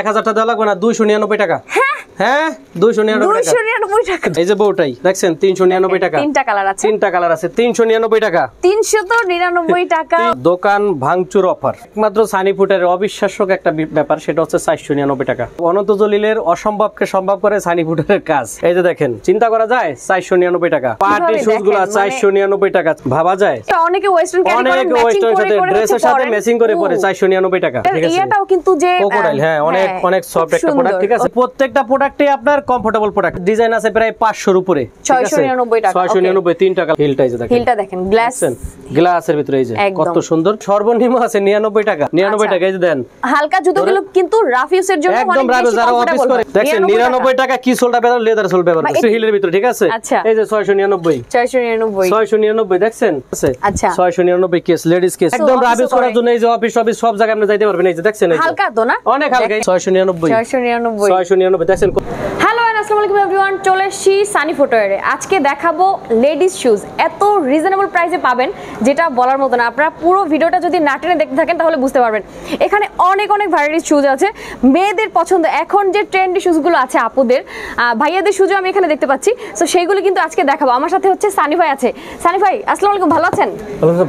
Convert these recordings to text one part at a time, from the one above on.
এক হাজারটা দেওয়া লাগবে না দুইশো নিরানব্বই টাকা হ্যাঁ, হ্যাঁ টাকা এই যে বউটাই দেখছেন টাকা তিনটা কালার আছে তিনটা কালার আছে টাকা টাকা দোকান ভাঙচুর অফার একমাত্র একটা ব্যাপার সেটা হচ্ছে টাকা অনন্ত জলিলের অসম্ভবকে সম্ভব করে কাজ এই যে দেখেন চিন্তা করা যায় টাকা পার্টি শুজ মানে টাকা ভাবা যায় অনেকে ওয়েস্টার্ন অনেকে ওয়েস্টার্ন সাথে ড্রেসের সাথে ম্যাচিং করে পরে নিরানব্বই টাকা ঠিক আছে এটাও কিন্তু যে হ্যাঁ অনেক হ্যাঁ, অনেক সফট একটা প্রোডাক্ট ঠিক আছে প্রত্যেকটা প্রোডাক্ট প্রোডাক্টে আপনার কমফোর্টেবল প্রোডাক্ট ডিজাইন আছে প্রায় 500 এর উপরে 699 টাকা 699 3 টাকা হিলটা দেখেন হিলটা দেখেন গ্লাস গ্লাসের এই যে কত সুন্দর সর্বনিম্ন আছে 99 টাকা 99 আচ্ছা। টাকা এই যে দেন হালকা জুতোগুলো কিন্তু জন্য একদম যারা অফিস করে দেখেন 99 টাকা কি সোলটা ব্যবহার লেদার সোল ব্যবহার হিলের ঠিক আছে আচ্ছা। এই যে 699 699 699 আচ্ছা 699 কেস লেডিস কেস একদম করার জন্য এই যে অফিস অফিস সব জায়গায় আপনি যাইতে পারবেন এই যে দেখছেন হালকা তো না অনেক হালকা 699 699 699 দেখছেন হ্যালো চলে এসেছি সানি ফুটওয়ারে আজকে দেখাবো লেডিস শুজ এত রিজনেবল প্রাইসে পাবেন যেটা বলার মতো না আপনারা পুরো ভিডিওটা যদি না টেনে দেখতে থাকেন তাহলে বুঝতে পারবেন এখানে অনেক অনেক ভ্যারাইটিস শুজ আছে মেয়েদের পছন্দ এখন যে ট্রেন্ডি শুজগুলো আছে আপুদের ভাইয়াদের শুজও আমি এখানে দেখতে পাচ্ছি তো সেইগুলো কিন্তু আজকে দেখাবো আমার সাথে হচ্ছে সানি ভাই আছে সানি ভাই আসসালামু আলাইকুম ভালো আছেন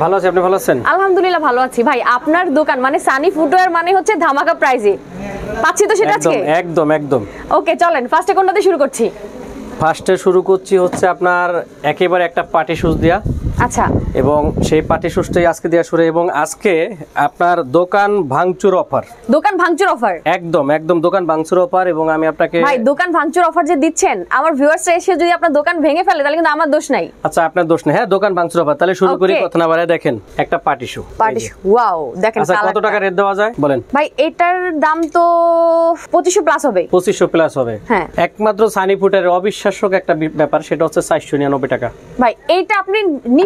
ভালো আছি আপনি ভালো আছেন আলহামদুলিল্লাহ ভালো আছি ভাই আপনার দোকান মানে সানি ফুটওয়ার মানে হচ্ছে ধামাকা প্রাইজে পাচ্ছি তো সেটা আজকে একদম একদম ওকে চলেন ফার্স্টে কোনটা দিয়ে শুরু করছি ফার্স্টে শুরু করছি হচ্ছে আপনার একেবারে একটা পাটি সুজ দিয়া আচ্ছা এবং সেই পাটি সুস্থই আজকে দেয়া শুরু এবং আজকে আপনার দোকান ভাঙচুর অফার দোকান ভাঙচুর অফার একদম একদম দোকান ভাঙচুর অফার এবং আমি আপনাকে ভাই দোকান ভাঙচুর অফার যে দিচ্ছেন আমার ভিউয়ার্সরা এসে যদি আপনার দোকান ভেঙে ফেলে তাহলে কিন্তু আমার দোষ নাই আচ্ছা আপনার দোষ নাই হ্যাঁ দোকান ভাঙচুর অফার তাহলে শুরু করি কথা না বাড়ায় দেখেন একটা পাটি শু পাটি শু ওয়াও দেখেন আচ্ছা কত টাকা রেট দেওয়া যায় বলেন ভাই এটার দাম তো 2500 প্লাস হবে 2500 প্লাস হবে হ্যাঁ একমাত্র সানি ফুটের অবিশ্বাস্যক একটা ব্যাপার সেটা হচ্ছে 499 টাকা ভাই এইটা আপনি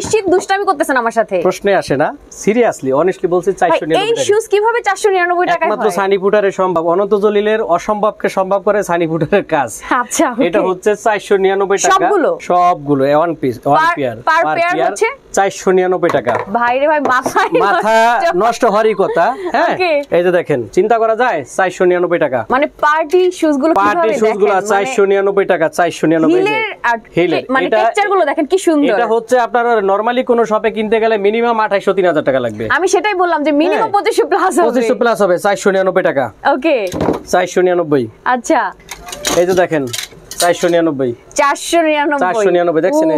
নিশ্চিত দুষ্টামি করতেছেন আমার সাথে প্রশ্নে আসে না সিরিয়াসলি অনেস্টলি বলছি 499 এই শুজ কিভাবে 499 টাকা একমাত্র সানি ফুটারে সম্ভব অনন্ত জলিলের অসম্ভবকে সম্ভব করে সানি ফুটারের কাজ আচ্ছা এটা হচ্ছে 499 টাকা সবগুলো সবগুলো one piece one pair per pair হচ্ছে 499 টাকা ভাই রে ভাই মাথা মাথা নষ্ট হরি কথা হ্যাঁ এই যে দেখেন চিন্তা করা যায় 499 টাকা মানে পার্টি শুজ গুলো পার্টি শুজ গুলো 499 টাকা 499 হিলের মানে টেক্সচার গুলো দেখেন কি সুন্দর এটা হচ্ছে আপনার নরমালি কোন শপে কিনতে গেলে মিনিমাম তিন হাজার টাকা লাগবে আমি সেটাই বললাম যে মিনিমাম হ্যাঁ। পঁচিশশো প্লাস পঁচিশশো প্লাস হবে চারশো নিরানব্বই টাকা ওকে চারশো নিরানব্বই আচ্ছা এই তো দেখেন চারশো নিরানব্বই চারশো দেখছেন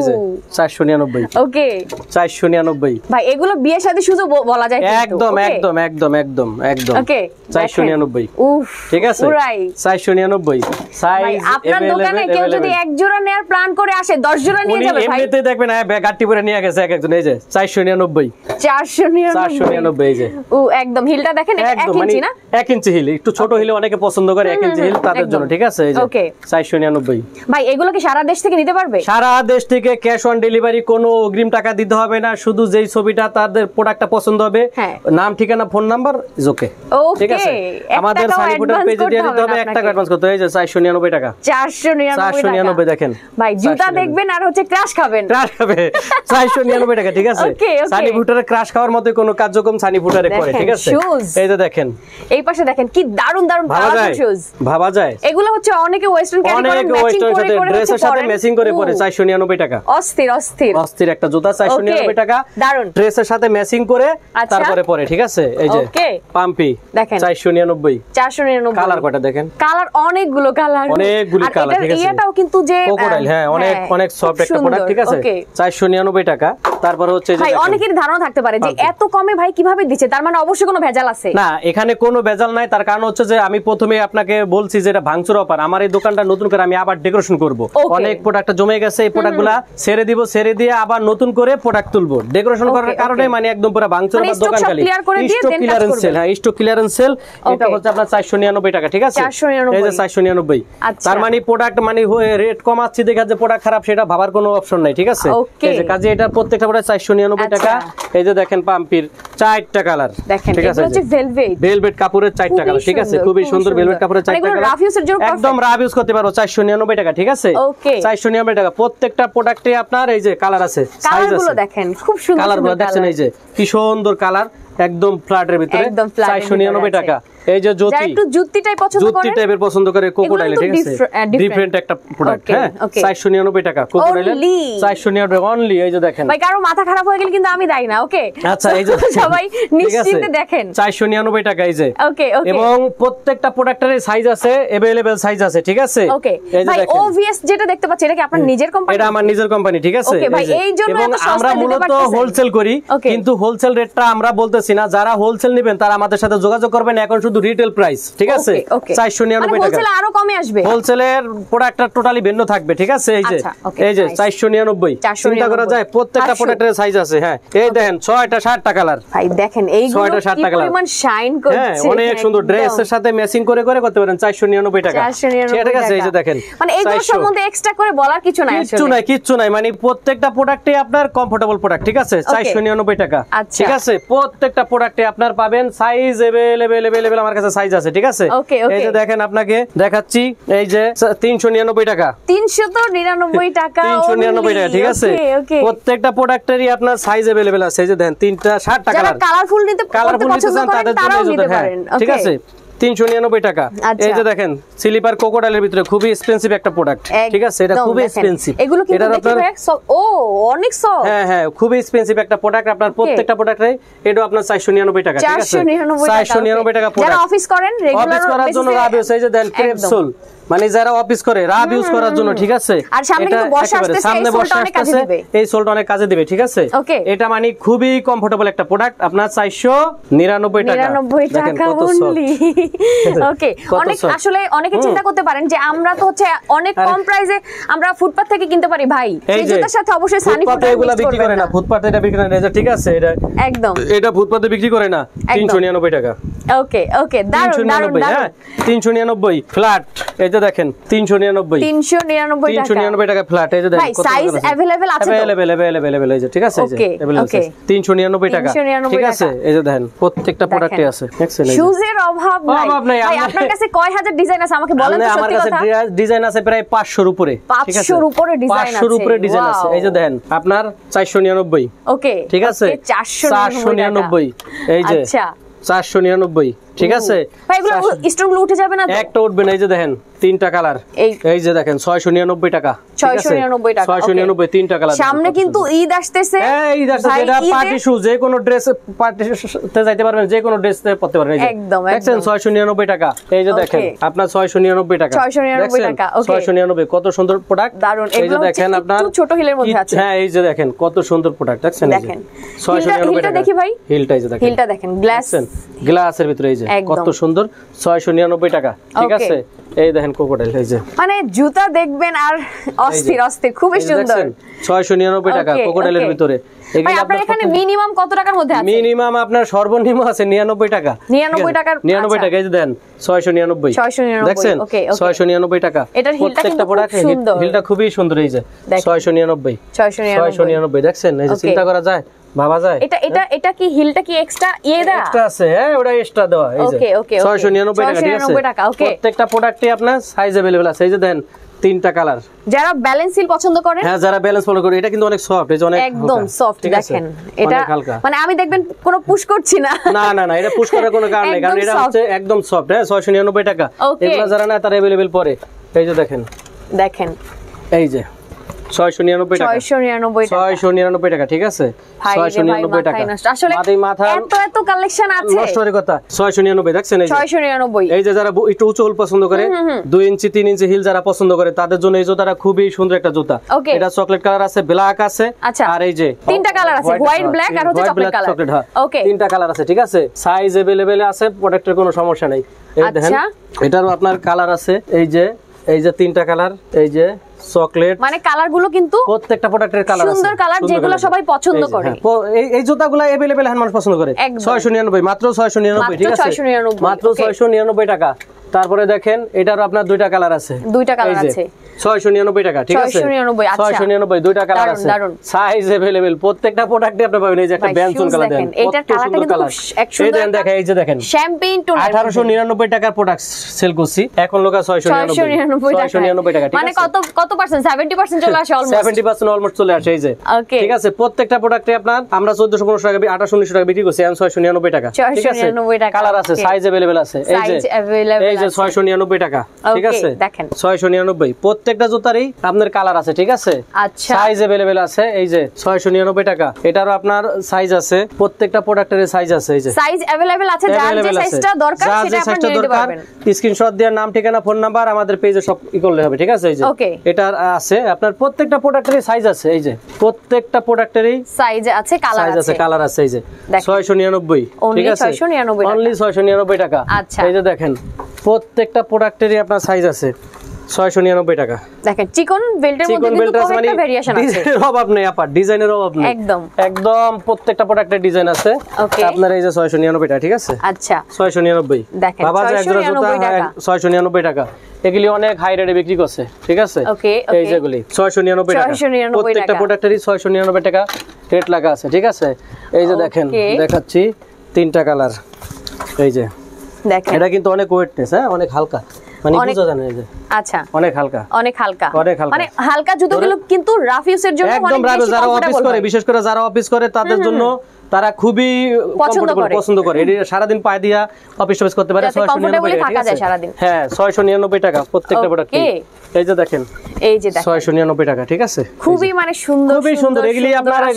চারশো চারশো নিরানব্বই এগুলো শুধু একদম চারশো নিরানব্বই এক জোড়া নেয়ার প্ল্যান করে আসে দশ জোড়া পরে নিয়ে গেছে একজন চারশো নিরানব্বই চারশো নিরানব্বই যে একদম হিলটা দেখেন মানে হিল একটু ছোট হিলে অনেকে পছন্দ করে এক ইঞ্চি হিল তাদের জন্য ঠিক আছে চারশো নিরানব্বই অবশ্যই ভাই এগুলো কি সারা দেশ থেকে নিতে পারবে সারা দেশ থেকে ক্যাশ অন ডেলিভারি কোনো অগ্রিম টাকা দিতে হবে না শুধু যেই ছবিটা তাদের প্রোডাক্টটা পছন্দ হবে হ্যাঁ। নাম ঠিকানা ফোন নাম্বার ইজ ওকে ঠিক আছে আমাদের সারিপুটার পেজে দিয়ে দিতে হবে 1 টাকা অ্যাডভান্স করতে হয় যে 499 টাকা 499 499 দেখেন ভাই জুতা দেখবেন আর হচ্ছে ক্রাশ খাবেন ক্রাশ খাবে 499 টাকা ঠিক আছে ফুটারে ক্রাশ খাওয়ার মতো কোনো কার্যক্রম ফুটারে করে ঠিক আছে এই যে দেখেন এই পাশে দেখেন কি দারুন দারুন ভাবা যায় ভাবা যায় এগুলো হচ্ছে অনেকে ওয়েস্টার্ন ক্যারি অনেক অনেকের ধারণা থাকতে পারে যে এত কমে ভাই কিভাবে দিচ্ছে তার মানে অবশ্যই কোনো ভেজাল আছে না এখানে কোনো ভেজাল নাই তার কারণ হচ্ছে যে আমি প্রথমে আপনাকে বলছি যে এটা ভাঙচুর অফার আমার এই দোকানটা নতুন করে আমি আবার ডেকোরেশন করব অনেক প্রোডাক্ট জমে গেছে এই প্রোডাক্টগুলা ছেড়ে দিব ছেড়ে দিয়ে আবার নতুন করে প্রোডাক্ট তুলবো ডেকোরেশন করার কারণে মানে একদম পুরো ভাঙচুর মানে বা দোকান খালি স্টক ক্লিয়ারেন্স সেল হ্যাঁ স্টক ক্লিয়ারেন্স সেল এটা হচ্ছে আপনার 499 টাকা ঠিক আছে 499 এই যে 499 আচ্ছা। তার মানে প্রোডাক্ট মানে রেট কম আছে দেখা যে প্রোডাক্ট খারাপ সেটা ভাবার কোনো অপশন নাই ঠিক আছে এই যে কাজে এটা প্রত্যেকটা প্রোডাক্ট 499 টাকা আচ্ছা। এই যে দেখেন পাম্পির চারটা কালার দেখেন ঠিক আছে এটা হচ্ছে ভেলভেট ভেলভেট কাপড়ের চারটা কালার ঠিক আছে খুবই সুন্দর ভেলভেট কাপড়ের মানে চারটা কালার একদম রাফ ইউজ করতে পারো 499 499 টাকা ঠিক আছে ওকে 499 টাকা প্রত্যেকটা প্রোডাক্টে আপনার এই যে কালার আছে সাইজ আছে দেখেন খুব সুন্দর কালারগুলো দেখেন এই যে কি সুন্দর কালার একদম ফ্ল্যাটের ভিতরে চারশো 499 টাকা এই যে জ্যোতি যারা একটু পছন্দ জ্যোতি টাইপের পছন্দ করে কোকোডাইল ঠিক আছে uh, একটা প্রোডাক্ট হ্যাঁ 499 টাকা কোকোডাইল 499 অনলি এই যে দেখেন ভাই কারো মাথা খারাপ হয়ে গেল কিন্তু আমি দাই না ওকে আচ্ছা এই যে সবাই নিশ্চিন্তে দেখেন 499 টাকা এই যে ওকে ওকে এবং প্রত্যেকটা প্রোডাক্টের সাইজ আছে अवेलेबल সাইজ আছে ঠিক আছে ওকে ভাই যেটা দেখতে পাচ্ছি এটা কি আপনার নিজের কোম্পানি এটা আমার নিজের কোম্পানি ঠিক আছে ওকে ভাই এই জন্য এত সস্তা দিতে হোলসেল করি কিন্তু হোলসেল রেটটা আমরা বলতেছি না যারা হোলসেল নেবেন তারা আমাদের সাথে যোগাযোগ করবেন এখন শুধু শুধু রিটেল প্রাইস ঠিক আছে 499 মানে টাকা আরো কমে আসবে হোলসেলের প্রোডাক্টটা টোটালি ভিন্ন থাকবে ঠিক আছে এই যে আচ্ছা, এই যে 499 চিন্তা করা যায় প্রত্যেকটা প্রোডাক্টের সাইজ আছে হ্যাঁ এই দেখেন 6টা 60 টাকা কালার ভাই দেখেন এইগুলো কি পরিমাণ শাইন হ্যাঁ, করছে অনেক সুন্দর ড্রেসের সাথে ম্যাচিং করে করে করতে পারেন 499 টাকা ঠিক আছে এই যে দেখেন মানে এইগুলো সম্বন্ধে এক্সট্রা করে বলার কিছু নাই কিছু নাই কিছু নাই মানে প্রত্যেকটা প্রোডাক্টে আপনার কমফোর্টেবল প্রোডাক্ট ঠিক আছে 499 টাকা আচ্ছা। ঠিক আছে প্রত্যেকটা প্রোডাক্টে আপনার পাবেন সাইজ এভেলেবেল এভেলেবেল আমার কাছে সাইজ আছে ঠিক আছে এই যে দেখেন আপনাকে দেখাচ্ছি এই যে 399 টাকা তিনশো হ্যাঁ, টাকা নিরানব্বই টাকা ঠিক আছে প্রত্যেকটা প্রোডাক্টেরই আপনার সাইজ এভেলেবেল আছে এই যে দেখেন তিনটা টাকা কালারফুল নিতে কালারফুল নিতে চান তাদের জন্য হ্যাঁ, ঠিক আছে তিনশো টাকা আচ্ছা। এই যে দেখেন স্লিপার কোকোডালের ভিতরে খুবই এক্সপেন্সিভ একটা প্রোডাক্ট ঠিক আছে এটা খুবই এক্সপেন্সিভ এগুলো এটা আপনার ও অনেক সব হ্যাঁ হ্যাঁ খুবই এক্সপেন্সিভ একটা প্রোডাক্ট আপনার প্রত্যেকটা প্রোডাক্টে এটা আপনার 499 টাকা ঠিক আছে 499 টাকা প্রোডাক্ট যারা অফিস করেন রেগুলার অফিস করার জন্য রাবিউস এই যে দেন ক্রেপসুল মানে যারা অফিস করে রাব ইউজ করার জন্য ঠিক আছে আর সামনে কিন্তু বর্ষা সামনে এই সোলটা অনেক কাজে দিবে ঠিক আছে এটা মানে খুবই কমফোর্টেবল একটা প্রোডাক্ট আপনার 499 টাকা 99 টাকা ওকে অনেক আসলে অনেকে চিন্তা করতে পারেন যে আমরা তো হচ্ছে অনেক কম প্রাইসে আমরা ফুটপাত থেকে কিনতে পারি ভাই সেই জুতার সাথে অবশ্যই সানি এগুলো বিক্রি করে না ফুটপাতে এটা বিক্রি করে না ঠিক আছে এটা একদম এটা ফুটপাতে বিক্রি করে না 399 টাকা ওকে ওকে দারুন দারুন দারুন 399 ফ্ল্যাট এই যে দেখেন 399 399 টাকা 399 টাকা ফ্ল্যাট এই যে দেখেন ভাই সাইজ अवेलेबल আছে তো अवेलेबल अवेलेबल अवेलेबल এই যে ঠিক আছে ওকে ওকে 399 টাকা ঠিক আছে এই যে দেখেন প্রত্যেকটা প্রোডাক্টে আছে দেখছেন শুজের অভাব নাই অভাব নাই ভাই আপনার কাছে কয় হাজার ডিজাইন আছে আমাকে বলেন তো সত্যি কথা আমার কাছে ডিজাইন আছে প্রায় 500 এর উপরে 500 এর উপরে ডিজাইন আছে 500 এর উপরে ডিজাইন আছে এই যে দেখেন আপনার 499 ওকে ঠিক আছে 499 এই যে আচ্ছা চারশো নিরানব্বই ঠিক আছে উঠে যাবে না একটা উঠবে না এই যে দেখেন তিনটা কালার এই যে দেখেন ছয়শো নিরানব্বই টাকা ছয়শো নিরানব্বই তিনটা কালার ড্রেস ছয়শো নিরানব্বই টাকা এই যে দেখেন আপনার ছয়শো নিরানব্বই টাকা ছয়শো নিরানব্বই কত সুন্দর প্রোডাক্ট এই যে দেখেন আপনার ছোট হিলের মধ্যে হ্যাঁ এই যে দেখেন কত সুন্দর প্রোডাক্ট দেখছেন দেখেন ছয়শো নিরানব্বই টাকা দেখি ভাই হিলটা দেখেন গ্লাসের ভিতরে এই যে কত সুন্দর 699 টাকা ঠিক আছে এই দেখেন কোকোডাইল এই যে মানে জুতা দেখবেন আর অস্থির অস্থির খুব সুন্দর 699 টাকা কোকোডাইলের ভিতরে ভাই আপনার এখানে মিনিমাম কত টাকার মধ্যে আছে মিনিমাম আপনার সর্বনিম্ন আছে 99 টাকা 99 টাকার 99 আচ্ছা। টাকা এই দেন 699 699 দেখছেন ওকে 699 টাকা এটার হিলটা কিন্তু সুন্দর হিলটা খুবই সুন্দর এই যে 699 699 দেখছেন এই যে চিন্তা করা যায় ভাবা যায় এটা এটা হ্যাঁ? এটা কি হিলটা কি এক্সট্রা ইয়ে দা এক্সট্রা আছে হ্যাঁ ওটা এক্সট্রা দেওয়া এই যে ওকে ওকে 699 টাকা ঠিক 699 টাকা ওকে প্রত্যেকটা প্রোডাক্টে আপনার সাইজ अवेलेबल আছে এই যে দেন তিনটা কালার যারা ব্যালেন্স সিল পছন্দ করে হ্যাঁ যারা ব্যালেন্স ফলো করে এটা কিন্তু অনেক সফট এই অনেক একদম সফট দেখেন এটা মানে আমি দেখবেন কোনো পুশ করছি না না না না এটা পুশ করার কোনো কারণ নেই কারণ এটা হচ্ছে একদম সফট হ্যাঁ 699 টাকা এগুলা যারা না তারা अवेलेबल পরে এই যে দেখেন দেখেন এই যে ছয়শো নিরানব্বই নিরানব্বই টাকা ঠিক আছে তাদের জন্য এই খুবই সুন্দর একটা জুতা এটা চকলেট কালার আছে ব্ল্যাক আছে আচ্ছা। আর এই যে তিনটা কালার আছে হোয়াইট ব্ল্যাক আর হচ্ছে চকলেট হ্যাঁ। তিনটা কালার আছে ঠিক আছে সাইজ এভেলেবেল আছে প্রোডাক্টের কোনো সমস্যা নাই আচ্ছা। এটারও আপনার কালার আছে এই যে এই যে তিনটা কালার এই যে চকলেট মানে কালার গুলো কিন্তু প্রত্যেকটা প্রোডাক্টের কালার সুন্দর কালার যেগুলো সবাই পছন্দ করে হ্যাঁ, এই এই জুতাগুলো अवेलेबल হ্যান্ড মানুষ পছন্দ করে 699 মাত্র 699 ঠিক আছে মাত্র 699 টাকা তারপরে দেখেন এটারও আপনার দুইটা কালার আছে দুইটা কালার আছে আচ্ছা। প্রত্যেকটা প্রোডাক্টে আপনার পাবেন এই টাকা মানে কত টাকা বিক্রি করছি এখন টাকা টাকা কালার আছে সাইজ अवेलेबल আছে এই যে টাকা ঠিক আছে দেখেন নিরানব্বই প্রত্যেকটা জুতারই আপনার কালার আছে ঠিক আছে আচ্ছা সাইজ अवेलेबल আছে এই যে 699 টাকা এটারও আপনার সাইজ আছে প্রত্যেকটা প্রোডাক্টের সাইজ আছে এই যে সাইজ अवेलेबल আছে যার যে সাইজটা দরকার সেটা আপনি নিতে পারবেন স্ক্রিনশট দিয়ে নাম ঠিকানা ফোন নাম্বার আমাদের পেজে সব ই করলে হবে ঠিক আছে এই যে আছে আপনার প্রত্যেকটা প্রোডাক্টেরই সাইজ আছে এই যে প্রত্যেকটা সাইজ আছে কালার সাইজ আছে কালার আছে এই যে 699 ঠিক আছে 699 অনলি 699 টাকা আচ্ছা এই যে দেখেন প্রত্যেকটা প্রোডাক্টেরই আপনার সাইজ আছে 699 টাকা দেখেন চিকন বেল্টের মধ্যে কিন্তু কয়েকটা মানে ভেরিয়েশন আছে ডিজাইনের অভাব নেই আপা ডিজাইনের অভাব নেই একদম একদম প্রত্যেকটা প্রোডাক্টের ডিজাইন আছে আপনার এই যে 699 টাকা ঠিক আছে আচ্ছা 699 দেখেন বাবা যে একজোড়া জুতা 699 হ্যাঁ, টাকা এগুলি অনেক হাই রেটে বিক্রি করছে ঠিক আছে এই যেগুলি 699 টাকা প্রত্যেকটা প্রোডাক্টেরই 699 টাকা রেট লাগা আছে ঠিক আছে এই যে দেখেন দেখাচ্ছি তিনটা কালার এই যে দেখেন এটা কিন্তু অনেক ওয়েটনেস হ্যাঁ অনেক হালকা সারাদিন হ্যাঁ ছয়শো নিরানব্বই টাকা প্রত্যেকটা এই যে দেখেন এই যে ছয়শো নিরানব্বই টাকা ঠিক আছে মানে সুন্দর সুন্দর এগুলি আপনারা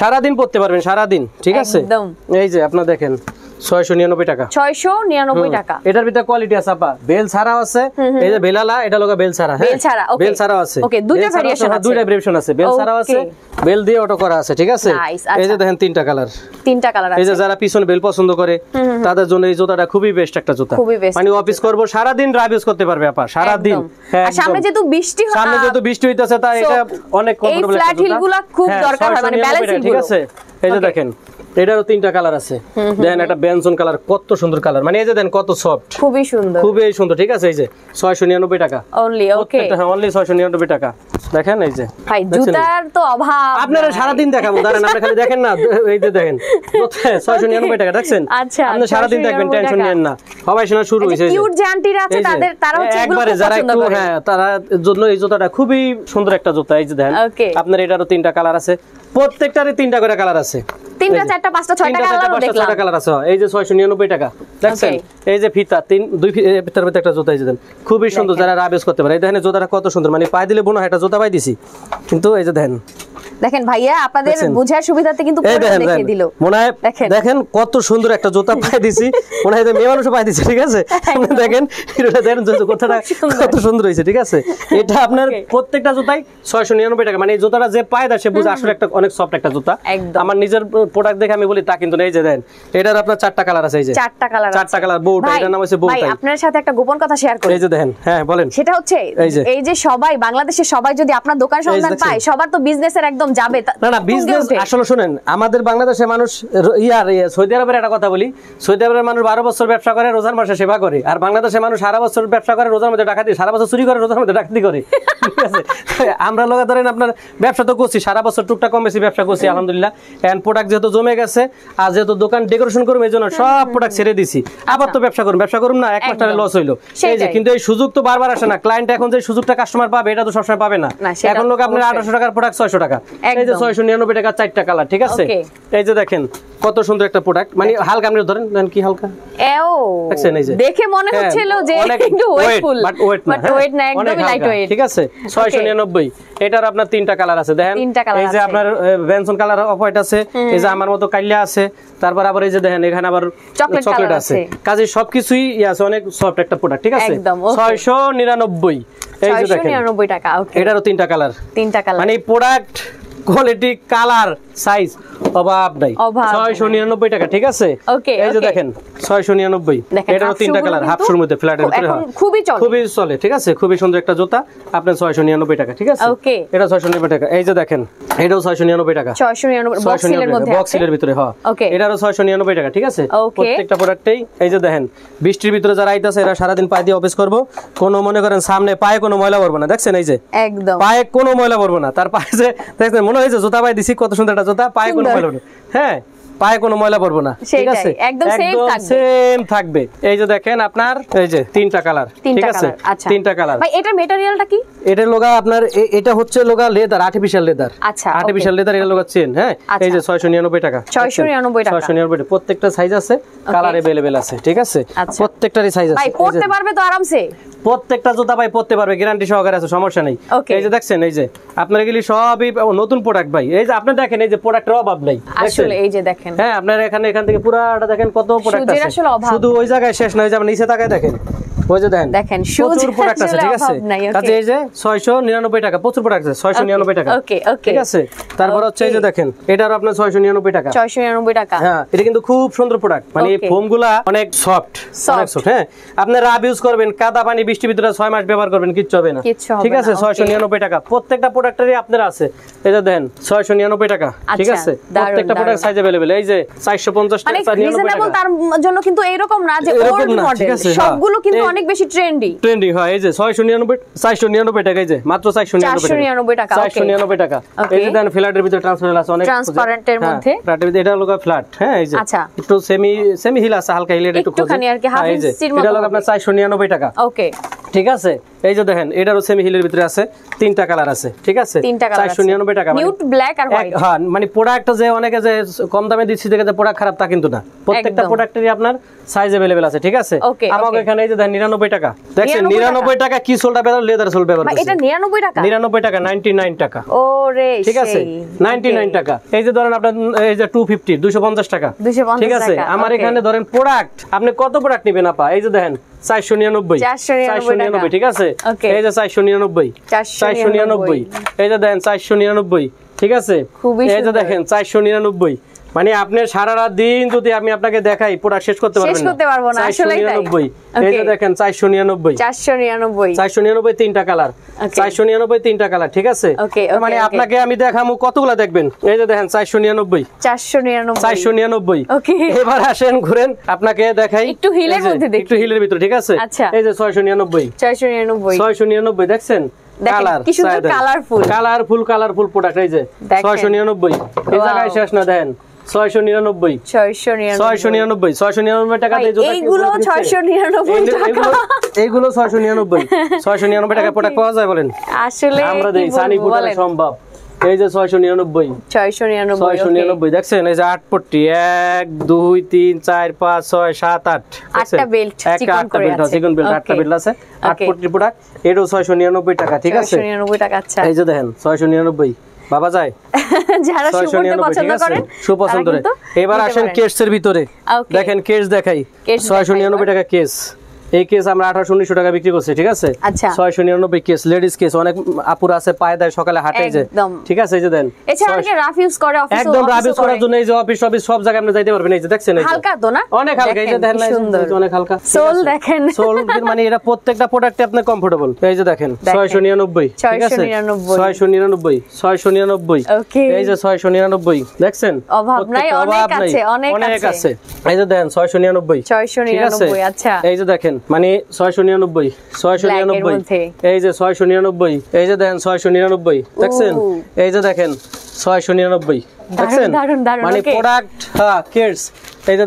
সারাদিন পড়তে পারবেন সারাদিন ঠিক আছে এই যে আপনার দেখেন 699 টাকা 699 টাকা এটার ভিতরে কোয়ালিটি আছে আপা বেল ছাড়াও আছে এই যে বেলালা এটা লগা বেল ছাড়া হ্যাঁ বেল ছাড়া ওকে বেল ছাড়াও আছে ওকে দুইটা ভেরিয়েশন আছে হ্যাঁ, দুইটা ভেরিয়েশন আছে বেল ছাড়াও আছে বেল দিয়ে অটো করা আছে ঠিক আছে এই যে আচ্ছা। দেখেন তিনটা কালার তিনটা কালার আছে এই যে যারা পিছন বেল পছন্দ করে তাদের জন্য এই জুতাটা খুবই বেস্ট একটা জুতা মানে অফিস করব সারা দিন ড্রাইভ ইউজ করতে পারবে আপা সারা দিন হ্যাঁ, আর সামনে যেহেতু বৃষ্টি হয় সামনে যেহেতু বৃষ্টি হইতাছে তাই এটা অনেক কমফোর্টেবল এই ফ্ল্যাট হিলগুলা খুব হ্যাঁ, দরকার হয় মানে ব্যালেন্স ঠিক আছে এই যে দেখেন এটারও তিনটা কালার আছে দেন একটা বেনসন কালার কত সুন্দর কালার মানে এই যে দেন কত সফট খুবই সুন্দর খুবই সুন্দর ঠিক আছে এই যে 699 টাকা অনলি ওকে হ্যাঁ অনলি 699 টাকা দেখেন এই যে ভাই জুতার তো অভাব আপনারা সারা দিন দেখাবো দাঁড়ান আপনারা খালি দেখেন না এই যে দেখেন 699 টাকা দেখছেন আচ্ছা আপনি সারা দিন দেখবেন টেনশন নেন না সবাই শোনা শুরু হইছে এই যে কিউট জান্টিরা আছে তাদের তারা হচ্ছে একবারে যারা একটু হ্যাঁ তারা জন্য এই জুতাটা খুবই সুন্দর একটা জুতা এই যে দেখেন আপনার এটারও তিনটা কালার আছে প্রত্যেকটারই তিনটা করে কালার আছে তিনটা চারটা পাঁচটা ছয়টা কালার দেখলাম কালার আছে এই যে 699 টাকা এই যে ফিতা তিন দুই ফিতার একটা জুতা এই দেন খুবই সুন্দর যারা করতে পারে এই দেখেন জুতাটা কত সুন্দর মানে দিলে বোনা এটা জুতা দিছি কিন্তু এই যে দেখেন ভাইয়া আপনাদের বোঝার কিন্তু দেখিয়ে দিল দেখেন কত সুন্দর একটা জুতা পাই দিছি মনে হয় মেয়ে মানুষও পাই দিছে ঠিক আছে দেখেন এটা কথাটা কত সুন্দর হয়েছে ঠিক আছে এটা আপনার প্রত্যেকটা জুতাই 699 টাকা মানে এই জুতাটা যে পায় সে বুঝে আসলে একটা অনেক সফট একটা জুতা আমার নিজের প্রোডাক্ট দেখে আমি বলি তা কিন্তু এই যে দেন এটার আপনার চারটা কালার আছে এই যে চারটা কালার চারটা কালার বউটা এটার নাম হচ্ছে বউটাই আপনার সাথে একটা গোপন কথা শেয়ার করি এই যে দেন হ্যাঁ বলেন সেটা হচ্ছে এই যে সবাই বাংলাদেশে সবাই যদি আপনার দোকান সন্ধান পায় সবার তো বিজনেসের একদম যাবে না না বিজনেস আসলে শুনেন আমাদের বাংলাদেশে মানুষ ইয়ার সৌদি আরবের একটা কথা বলি সৌদি আরবের মানুষ বারো বছর ব্যবসা করে রোজার মাসে সেবা করে আর বাংলাদেশে মানুষ সারা বছর ব্যবসা করে রোজার মধ্যে ডাকাতি সারা বছর চুরি করে রোজার মধ্যে ডাকাতি করে আমরা লগা ধরেন আপনার ব্যবসা তো করছি সারা বছর টুকটা কম বেশি ব্যবসা করছি আলহামদুলিল্লাহ এন্ড প্রোডাক্ট যেহেতু জমে গেছে আর যেহেতু দোকান ডেকোরেশন করুন এই জন্য সব প্রোডাক্ট ছেড়ে দিছি আবার তো ব্যবসা করুন ব্যবসা করুন না এক মাস লস হইলো এই যে কিন্তু এই সুযোগ তো বারবার আসে না ক্লায়েন্ট এখন যে সুযোগটা কাস্টমার পাবে এটা তো সবসময় পাবে না এখন লোক আপনার আঠারোশো টাকার প্রোডাক্ট ছয়শো টাকা এই যে ছয়শো নিরানব্বই টাকা চারটা কালার ঠিক আছে এই যে দেখেন কত সুন্দর একটা প্রোডাক্ট মানে হালকা আপনি ধরেন দেন কি হালকা এও দেখেন এই যে দেখে মনে হ্যাঁ, হচ্ছিল যে একটু ওয়েটফুল বাট ওয়েট না ওয়েট না হ্যাঁ। একদমই লাইট ওয়েট ঠিক আছে ছয়শো নিরানব্বই এটার এই যে আমার মতো কাইলা আছে তারপর আবার এই যে দেখেন এখানে আবার কাজে সবকিছুই আছে অনেক সফট একটা প্রোডাক্ট ঠিক আছে ছয়শো নিরানব্বই এই এটারও তিনটা কালার তিনটা কালার মানে প্রোডাক্ট কোয়ালিটি কালার সাইজ অভাব নাই ছয়শো নিরানব্বই টাকা ঠিক আছে এই যে দেখেন ছয়শো নিরানব্বই এটা তিনটা কালার হাফশোর মধ্যে ফ্ল্যাটের ভিতরে হ্যাঁ। খুবই খুবই চলে ঠিক আছে খুবই সুন্দর একটা জুতা আপনার ছয়শো নিরানব্বই টাকা ঠিক আছে এটা ছয়শো নিরানব্বই টাকা এই যে দেখেন এটাও ছয়শো নিরানব্বই টাকা ছয়শো নিরানব্বই বক্সিলের ভিতরে হ্যাঁ এটারও ছয়শো নিরানব্বই টাকা ঠিক আছে প্রত্যেকটা প্রোডাক্টেই এই যে দেখেন বৃষ্টির ভিতরে যারা আইতাছে এরা সারাদিন পায়ে দিয়ে অফিস করবো কোনো মনে করেন সামনে পায়ে কোনো ময়লা পড়বো না দেখছেন এই যে একদম পায়ে কোনো ময়লা পড়বো না তার পায়ে যে দেখছেন মনে এই জুতা পায়ে দিছি কত সুন্দর একটা জুতা পায়ে কোনো পেল হ্যাঁ পায়ে কোনো ময়লা পড়বো না ঠিক আছে একদম সেম থাকবে এই যে দেখেন আপনার এই যে তিনটা কালার ঠিক আছে আচ্ছা। তিনটা কালার ভাই এটা মেটেরিয়ালটা কি এটা লোগা আপনার এটা হচ্ছে লোগা লেদার আর্টিফিশিয়াল লেদার আচ্ছা আর্টিফিশিয়াল লেদার এটা লোগা চেন হ্যাঁ আচ্ছা। এই যে 699 টাকা 699 টাকা 699 প্রত্যেকটা সাইজ আছে কালার अवेलेबल আছে ঠিক আছে আচ্ছা। প্রত্যেকটারই সাইজ আছে ভাই পড়তে পারবে তো আরামসে প্রত্যেকটা জুতা ভাই পড়তে পারবে গ্যারান্টি সহকারে আছে সমস্যা নেই এই যে দেখছেন এই যে আপনারা এগুলি সবই নতুন প্রোডাক্ট ভাই এই যে আপনি দেখেন এই যে প্রোডাক্টের অভাব নাই আসলে এই যে দেখেন দেখেন হ্যাঁ আপনারা এখানে এখান থেকে পুরাটা দেখেন কত প্রোডাক্ট আছে শুধু ওই জায়গায় শেষ না হয়ে যাবে নিচে তাকায় দেখেন ওই যে দেখেন দেখেন প্রচুর প্রোডাক্ট আছে ঠিক আছে কাজে এই যে 699 টাকা প্রচুর প্রোডাক্ট আছে 699 টাকা ওকে ওকে ঠিক আছে তারপর হচ্ছে এই যে দেখেন এটারও আপনার 699 টাকা 699 টাকা হ্যাঁ এটা কিন্তু খুব সুন্দর প্রোডাক্ট মানে এই ফোমগুলা অনেক সফট অনেক সফট হ্যাঁ আপনি রাব ইউজ করবেন কাদা পানি বৃষ্টি ভিতরে 6 মাস ব্যবহার করবেন কিচ্ছু হবে না ঠিক আছে 699 টাকা প্রত্যেকটা প্রোডাক্টেরই আপনার আছে এটা দেন 699 টাকা ঠিক আচ্ছা, আছে প্রত্যেকটা প্রোডাক্ট সাইজ अवेलेबल এই যে 450 টাকা 499 মানে টাকা তার জন্য কিন্তু এরকম না যে ওল্ড হ্যাঁ। মডেল সবগুলো কিন্তু অনেক বেশি ট্রেন্ডি ট্রেন্ডি হয় এই যে 699 499 টাকা এই যে মাত্র 499 টাকা 499 টাকা এই যে দেন ফ্ল্যাটের ভিতরে ট্রান্সপারেন্ট আছে অনেক ট্রান্সপারেন্টের হ্যাঁ, মধ্যে ফ্ল্যাটের ভিতরে এটা লোকা ফ্ল্যাট হ্যাঁ এই যে আচ্ছা একটু সেমি সেমি হিল আছে হালকা হিলের একটু খোঁজ হ্যাঁ, এই যে এটা লোকা আপনার 499 টাকা ওকে ঠিক আছে এই যে দেখেন এটারও সেমি হিলের ভিতরে আছে তিনটা কালার আছে ঠিক আছে চারশো নিরানব্বই টাকা নিউট মানে ব্ল্যাক আর হ্যাঁ মানে প্রোডাক্টটা যে অনেকে যে কম দামে দিচ্ছি দেখে যে প্রোডাক্ট খারাপ তা কিন্তু না প্রত্যেকটা প্রোডাক্টেরই আপনার সাইজ अवेलेबल আছে ঠিক আছে আমাকে এখানে এই যে দেখেন 99 টাকা দেখেন 99 টাকা কি সোলটা বের লেদার সোল ব্যবহার এটা 99 টাকা 99 টাকা 99 টাকা ওরে ঠিক আছে 99 টাকা এই যে ধরেন আপনার এই যে 250 250 টাকা 250 ঠিক আছে আমার এখানে ধরেন প্রোডাক্ট আপনি কত প্রোডাক্ট নেবেন আপা এই যে দেখেন চারশো নিরানব্বই চারশো নিরানব্বই ঠিক আছে এই চারশো নিরানব্বই চারশো নিরানব্বই এই দেখেন চারশো নিরানব্বই ঠিক আছে এই যে দেখেন চারশো নিরানব্বই মানে আপনি সারা রাত দিন যদি আমি আপনাকে দেখাই প্রোডাক্ট শেষ করতে পারবেন শেষ করতে পারবো না আসলে তাই এই যে দেখেন 499 499 499 তিনটা কালার 499 তিনটা কালার ঠিক আছে মানে আপনাকে আমি দেখামু কতগুলো দেখবেন এই যে দেখেন 499 499 499 ওকে এবার আসেন ঘুরেন আপনাকে দেখাই একটু হিলের মধ্যে দেখি একটু হিলের ভিতর ঠিক আছে আচ্ছা। এই যে 699 699 699 দেখছেন কালার কি সুন্দর কালারফুল কালারফুল কালারফুল প্রোডাক্ট এই যে 699 এই জায়গায় শেষ না দেন ছয়শো নিরানব্বই নিরানব্বই ছয়শো নিরানব্বই টাকা নিরানব্বই ছয়শো নিরানব্বই টাকা যায় বলেন আসলে সম্ভব এই যে ছয়শো নিরানব্বই ছয়শো নিরানব্বই দেখছেন এই যে এক দুই তিন চার পাঁচ ছয় সাত আট আছে নিরানব্বই টাকা ঠিক আছে আচ্ছা। এই যে দেখেন ছয়শো নিরানব্বই বাবা যায় যারা শু পছন্দ করেন এবার আসেন কেসের ভিতরে দেখেন কেস দেখাই 699 টাকা কেস এই কেস আমরা আঠারোশো উনিশশো টাকা বিক্রি করছি ঠিক আছে আচ্ছা। ছয়শো নিরানব্বই কেস লেডিস কেস অনেক আপুর আছে পায়ে দেয় সকালে যে ঠিক আছে এই যে দেন একদম রাফ ইউজ করার জন্য এই যে অফিস অফিস সব জায়গায় আপনি যাইতে পারবেন এই যে দেখছেন অনেক হালকা এই যে দেখেন অনেক হালকা সোল দেখেন সোল মানে এটা প্রত্যেকটা প্রোডাক্টে আপনি কমফোর্টেবল এই যে দেখেন ছয়শো নিরানব্বই ঠিক আছে ছয়শো নিরানব্বই ছয়শো নিরানব্বই এই যে ছয়শো নিরানব্বই দেখছেন অভাব নাই অনেক আছে অনেক আছে এই যে দেন ছয়শো নিরানব্বই ছয়শো নিরানব্বই আচ্ছা এই যে দেখেন মানে ছয়শো নিরানব্বই ছয়শো নিরানব্বই এই যে ছয়শো নিরানব্বই এই যে দেখেন ছয়শো নিরানব্বই দেখছেন এই যে দেখেন ছয়শো নিরানব্বই দেখছেন মানে প্রোডাক্ট হ্যাঁ কেডস তার মানে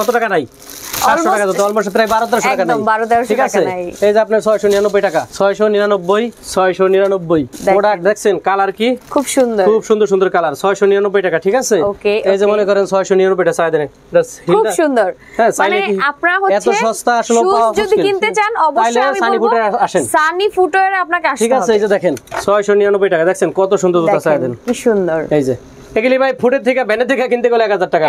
কত টাকা নাই ঠিক আছে এই যে আপনার ছয়শো নিরানব্বই টাকা ছয়শো নিরানব্বই ছয়শো নিরানব্বই প্রোডাক্ট দেখছেন কালার কি খুব সুন্দর খুব সুন্দর সুন্দর কালার ছয়শো নিরানব্বই টাকা ঠিক আছে হ্যাঁ, মানে কত সুন্দর এগুলি ভাই ফুটের থেকে ভ্যানের থেকে কিনতে গেলে টাকা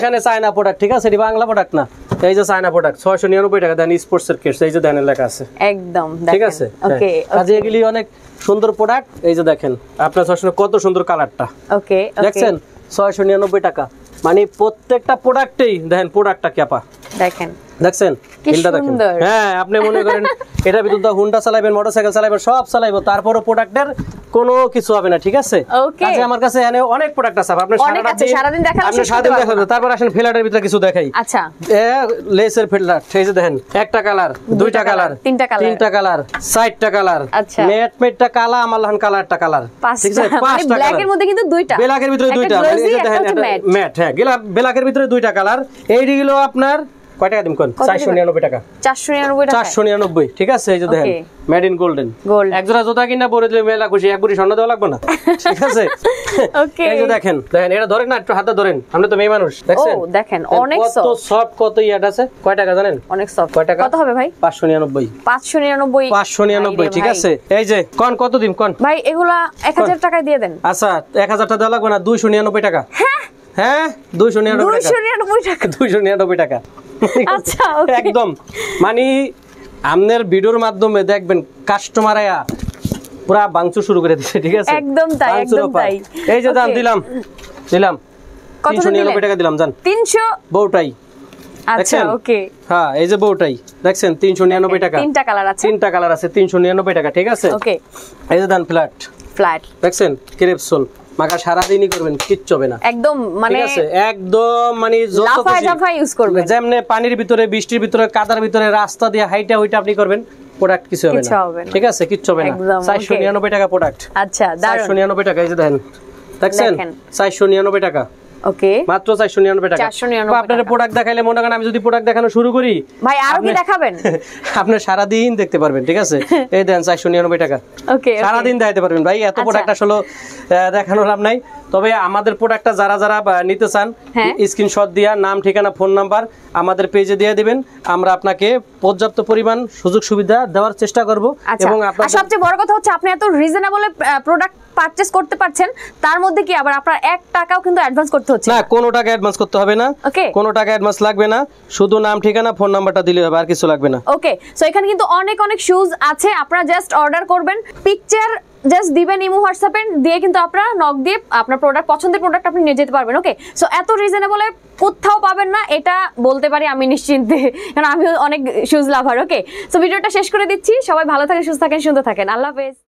এখানে চায়না প্রোডাক্ট ঠিক আছে এটা বাংলা প্রোডাক্ট না এই যে চায়না প্রোডাক্ট নিরানব্বই টাকা দেন স্পোর্টস এর কেস এই যে দেন লেখা আছে একদম ঠিক আছে হ্যাঁ। কাজে এগুলি অনেক সুন্দর প্রোডাক্ট এই যে দেখেন আপনার চশমা কত সুন্দর কালারটা ওকে দেখছেন ছয়শো নিরানব্বই টাকা মানে প্রত্যেকটা প্রোডাক্টেই দেখেন প্রোডাক্টটা ক্যাপা দেখেন দেখছেন ফিল্ডটা দেখেন হ্যাঁ আপনি মনে করেন এটা বিদ্যুৎ হুন্ডা চালাবেন মোটরসাইকেল চালাবেন সব চালাইবো তারপরও প্রোডাক্টের কোনো কিছু হবে না ঠিক আছে আজকে আচ্ছা, আমার কাছে এনে অনেক প্রোডাক্ট আছে আপনি সারা দিন সারা দিন দেখালেন আপনি সারা দিন দেখাবেন তারপর আসেন ফিলারের ভিতরে কিছু দেখাই আচ্ছা এ লেসের ফিল্ডার এই যে দেখেন একটা কালার দুইটা কালার তিনটা কালার তিনটা কালার চারটা কালার আচ্ছা মেট মেটটা কালা আমার লহন কালারটা কালার ঠিক আছে মানে পাঁচটা ব্ল্যাক এর মধ্যে কিন্তু দুইটা ব্ল্যাকের মানে ভিতরে দুইটা এই যে দেখেন ম্যাট হ্যাঁ ব্ল্যাক ব্ল্যাকের ভিতরে দুইটা কালার এইগুলো আপনার কয় টাকা দিম কোন 499 টাকা 499 টাকা 499 ঠিক আছে এই যে দেখেন মেড ইন গোল্ডেন এক জোড়া কিনা পরে দিলে মেলা খুশি এক স্বর্ণ দেওয়া লাগবে না ঠিক আছে ওকে এই যে দেখেন দেখেন এটা ধরেন না একটু ধরেন আমরা তো মেয়ে মানুষ দেখেন ও দেখেন অনেক সফট কত সফট কত ইয়াট আছে কয় টাকা জানেন অনেক সফট কয় টাকা কত হবে ভাই 599 599 599 ঠিক আছে এই যে কোন কত দিম কোন ভাই এগুলা 1000 টাকায় দিয়ে দেন আচ্ছা 1000 টাকা দেওয়া লাগবে না 299 টাকা হ্যাঁ হ্যাঁ দুইশো নিরানব্বই টাকা দুইশো নিরানব্বই টাকা আচ্ছা একদম মানে আপনার ভিডিওর মাধ্যমে দেখবেন কাস্টমার আয়া পুরা বাংচু শুরু করে দিচ্ছে ঠিক আছে একদম তাই একদম তাই এই যে দাম দিলাম দিলাম নিরানব্বই টাকা দিলাম জান 300 বউটাই আচ্ছা ওকে হ্যাঁ এই যে বউটাই দেখছেন 399 টাকা তিনটা কালার আছে তিনটা কালার আছে 399 টাকা ঠিক আছে ওকে এই যে দান ফ্ল্যাট ফ্ল্যাট দেখছেন ক্রেপ সোল মাখা সারা দিনই করবেন কিচ্ছু হবে না একদম মানে একদম মানে লাফায় লাফায় ইউজ করবেন যেমনে পানির ভিতরে বৃষ্টির ভিতরে কাদার ভিতরে রাস্তা দিয়ে হাইটা ওইটা আপনি করবেন প্রোডাক্ট কিছু হবে না ঠিক আছে কিচ্ছু হবে না 499 টাকা প্রোডাক্ট আচ্ছা 499 টাকা এই যে দেখেন দেখছেন 499 টাকা আচ্ছা। তবে আমাদের প্রোডাক্টটা যারা যারা নিতে চান স্ক্রিনশট হ্যাঁ। দিয়া নাম ঠিকানা ফোন নাম্বার আমাদের পেজে দিয়ে দিবেন আমরা আপনাকে পর্যাপ্ত পরিমাণ সুযোগ সুবিধা দেওয়ার চেষ্টা করবো আচ্ছা। এবং সবচেয়ে বড় কথা হচ্ছে আপনি এত রিজনেবল প্রোডাক্ট পারচেজ করতে পারছেন তার মধ্যে কি আবার আপনার এক টাকাও কিন্তু অ্যাডভান্স করতে হচ্ছে না কোনো টাকা অ্যাডভান্স করতে হবে না ওকে কোনো টাকা অ্যাডভান্স লাগবে না শুধু নাম ঠিকানা ফোন নাম্বারটা দিলে হবে আর কিছু লাগবে না ওকে সো এখানে কিন্তু অনেক অনেক শুজ আছে আপনারা জাস্ট অর্ডার করবেন পিকচার জাস্ট দিবেন ইমো হোয়াটসঅ্যাপে দিয়ে কিন্তু আপনারা নক দিয়ে আপনার প্রোডাক্ট পছন্দের প্রোডাক্ট আপনি নিয়ে যেতে পারবেন ওকে সো এত রিজনেবলে কোথাও পাবেন না এটা বলতে পারি আমি নিশ্চিন্তে কারণ আমিও অনেক শুজ লাভার ওকে সো ভিডিওটা শেষ করে দিচ্ছি সবাই ভালো থাকেন সুস্থ থাকেন সুন্দর থাকেন আল্লাহ হাফেজ